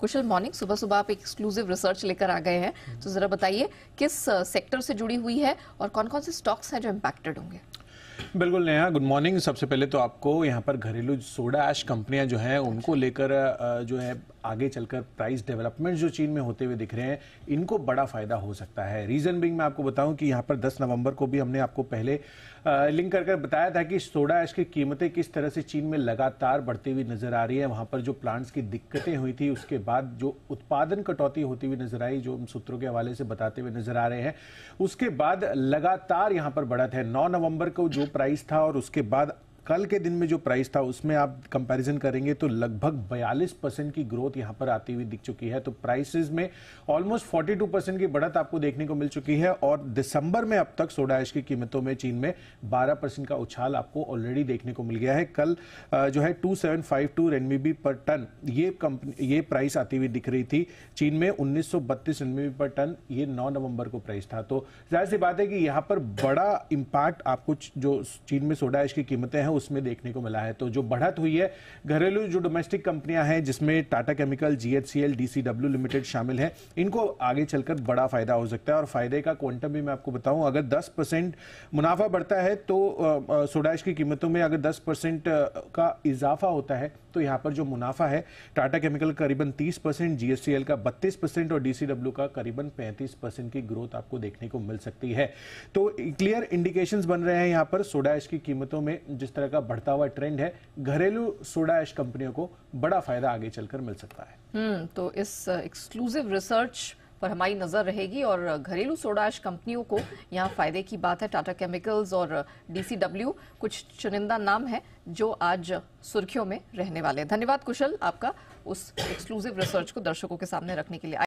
कुशल morning सुबह सुबह आप एक्सक्लूसिव रिसर्च लेकर आ गए हैं तो जरा बताइए किस सेक्टर से जुड़ी हुई है और कौन कौन से स्टॉक्स हैं जो इम्पैक्टेड होंगे बिल्कुल नया गुड मॉर्निंग सबसे पहले तो आपको यहाँ पर घरेलू सोडा ऐश कंपनियाँ जो हैं उनको लेकर जो है आगे चलकर प्राइस डेवलपमेंट जो चीन में होते हुए दिख रहे हैं इनको बड़ा फायदा हो सकता है रीजन बिंग मैं आपको बताऊं कि यहाँ पर 10 नवंबर को भी हमने आपको पहले लिंक कर बताया था कि सोडा ऐश की कीमतें किस तरह से चीन में लगातार बढ़ती हुई नजर आ रही है वहां पर जो प्लांट्स की दिक्कतें हुई थी उसके बाद जो उत्पादन कटौती होती हुई नजर आई जो सूत्रों के हवाले से बताते हुए नजर आ रहे हैं उसके बाद लगातार यहाँ पर बढ़त है नौ नवंबर को जो प्राइस था और उसके बाद कल के दिन में जो प्राइस था उसमें आप कंपैरिजन करेंगे तो लगभग 42 परसेंट की ग्रोथ यहां पर आती हुई दिख चुकी है तो प्राइसेस में ऑलमोस्ट 42 परसेंट की बढ़त आपको देखने को मिल चुकी है और दिसंबर में अब तक सोडा ऐश की कीमतों में चीन में 12 परसेंट का उछाल आपको ऑलरेडी देखने को मिल गया है कल जो है टू सेवन फाइव टू रेनबीबी पर टन ये कंपनी ये प्राइस आती हुई दिख रही थी चीन में उन्नीस सौ पर टन ये नौ नवंबर को प्राइस था तो जाहिर सी बात है कि यहाँ पर बड़ा इम्पैक्ट आपको जो चीन में सोडा ऐश की कीमतें है उसमें देखने को मिला है तो जो बढ़त हुई है घरेलू जो डोमेस्टिक कंपनियां हैं जिसमें Tata chemical GHCL DCW limited शामिल है इनको आगे चलकर बड़ा फायदा हो सकता है और फायदे का क्वांटम भी मैं आपको बताऊं अगर दस मुनाफा बढ़ता है तो सोडाइश की कीमतों में अगर दस का इजाफा होता है तो यहाँ पर जो मुनाफा है टाटा केमिकल करीबन 30 परसेंट जीएसटीएल का 32 परसेंट और डीसीडब्ल्यू का करीबन 35 परसेंट की ग्रोथ आपको देखने को मिल सकती है तो क्लियर इंडिकेशंस बन रहे हैं यहाँ पर सोडा की कीमतों में जिस तरह तरह का बढ़ता हुआ ट्रेंड है घरेलू सोडा ऐश कंपनियों को बड़ा फायदा आगे चलकर मिल सकता है हम्म, तो इस एक्सक्लूसिव uh, रिसर्च पर हमारी नजर रहेगी और uh, घरेलू सोडा ऐश कंपनियों को यहाँ फायदे की बात है टाटा केमिकल्स और डीसीडब्ल्यू uh, कुछ चुनिंदा नाम है जो आज सुर्खियों में रहने वाले धन्यवाद कुशल आपका उस एक्सक्लूसिव रिसर्च को दर्शकों के सामने रखने के लिए